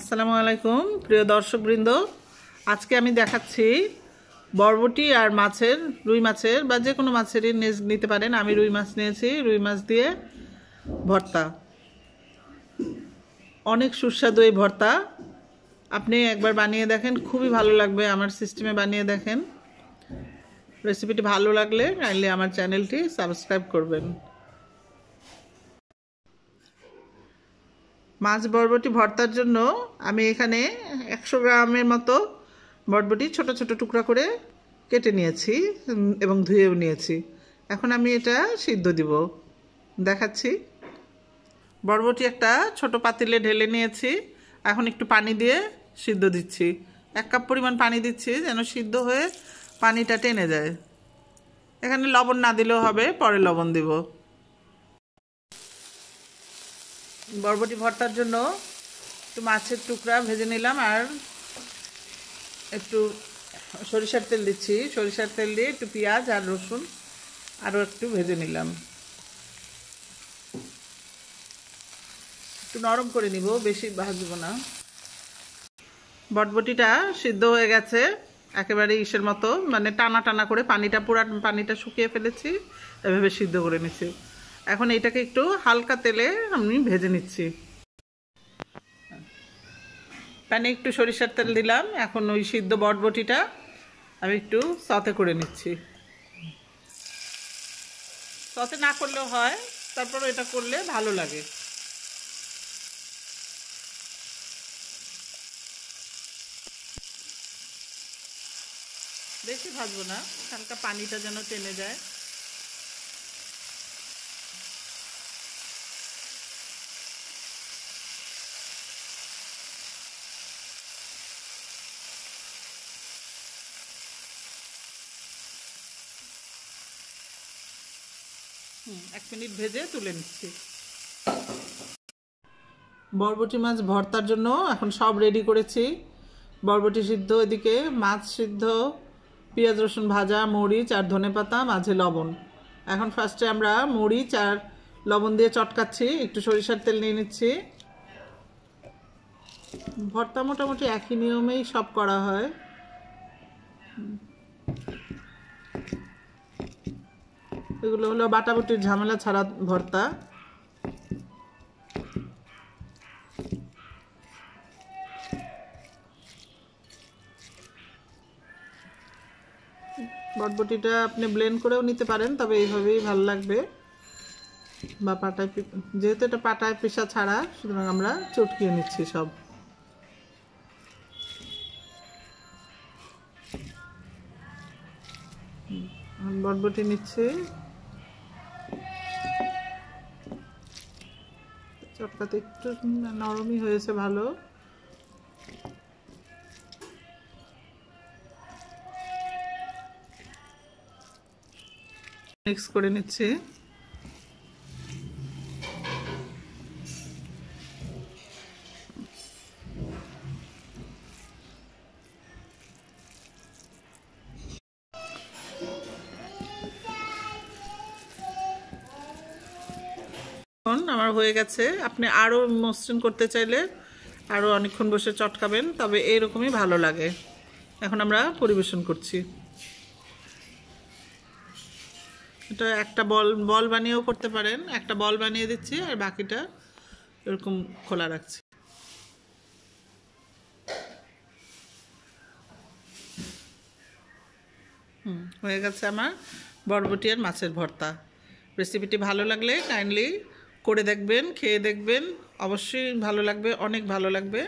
আসসালামু আলাইকুম প্রিয় দর্শকবৃন্দ আজকে আমি দেখাচ্ছি বরবটি আর মাছের রুই মাছের বা যে কোনো মাছেরই নিতে পারেন আমি রুই মাছ নিয়েছি রুই মাছ দিয়ে ভর্তা অনেক সুস্বাদু এই ভর্তা আপনি একবার বানিয়ে দেখেন খুবই ভালো লাগবে আমার সিস্টেমে বানিয়ে দেখেন রেসিপিটি ভালো লাগলে কাইন্ডলি আমার চ্যানেলটি সাবস্ক্রাইব করবেন মাছ বরবটি ভর্তার জন্য আমি এখানে একশো গ্রামের মতো বরবটি ছোট ছোট টুকরা করে কেটে নিয়েছি এবং ধুয়েও নিয়েছি এখন আমি এটা সিদ্ধ দিব দেখাচ্ছি বরবটি একটা ছোট পাতিলে ঢেলে নিয়েছি এখন একটু পানি দিয়ে সিদ্ধ দিচ্ছি এক কাপ পরিমাণ পানি দিচ্ছি যেন সিদ্ধ হয়ে পানিটা টেনে যায় এখানে লবণ না দিলেও হবে পরে লবণ দিব বরবটি ভর্তার জন্য একটু মাছের টুকরা ভেজে নিলাম আর একটু সরিষার তেল দিচ্ছি সরিষার তেল দিয়ে একটু পেঁয়াজ আর রসুন আরও একটু ভেজে নিলাম একটু নরম করে নিব বেশি ভাজবো না বটবটিটা সিদ্ধ হয়ে গেছে একেবারে ইসের মতো মানে টানা টানা করে পানিটা পুরা পানিটা শুকিয়ে ফেলেছি এভাবে সিদ্ধ করে নিচ্ছি এখন এটাকে একটু হালকা তেলে আমি ভেজে নিচ্ছি প্যানে একটু সরিষার তেল দিলাম এখন ওই সিদ্ধ বটবটিটা আমি একটু সতে করে নিচ্ছি সতে না করলেও হয় তারপর এটা করলে ভালো লাগে বেশি ভাজবো না হালকা পানিটা যেন টেনে যায় এক মিনিট ভেজে তুলে নিচ্ছি বরবটি মাছ ভর্তার জন্য এখন সব রেডি করেছি বরবটি সিদ্ধ এদিকে মাছ সিদ্ধ পেঁয়াজ রসুন ভাজা মরিচ আর ধনে পাতা মাঝে লবণ এখন ফার্স্টে আমরা মরিচ আর লবণ দিয়ে চটকাচ্ছি একটু সরিষার তেল নিয়ে নিচ্ছি ভর্তা মোটামুটি একই নিয়মেই সব করা হয় এগুলো হলো বাটাবুটির ঝামেলা ছাড়া ভর্তা বটবটিটা আপনি ব্লেন্ড করেও নিতে পারেন তবে এইভাবেই ভালো লাগবে বা পাটায় যেহেতু এটা পাটায় পেশা ছাড়া সুতরাং আমরা চটকিয়ে নিচ্ছি সব বটবটি নিচ্ছি চটকাতে একটু নরমই হয়েছে ভালো মিক্স করে নিচ্ছি এখন আমার হয়ে গেছে আপনি আরও মসৃণ করতে চাইলে আরও অনেকক্ষণ বসে চটকাবেন তবে এইরকমই ভালো লাগে এখন আমরা পরিবেশন করছি এটা একটা বল বল বানিয়েও করতে পারেন একটা বল বানিয়ে দিচ্ছি আর বাকিটা এরকম খোলা রাখছি হুম হয়ে গেছে আমার বরবটি আর মাছের ভর্তা রেসিপিটি ভালো লাগলে কাইন্ডলি করে দেখবেন খেয়ে দেখবেন অবশ্যই ভালো লাগবে অনেক ভালো লাগবে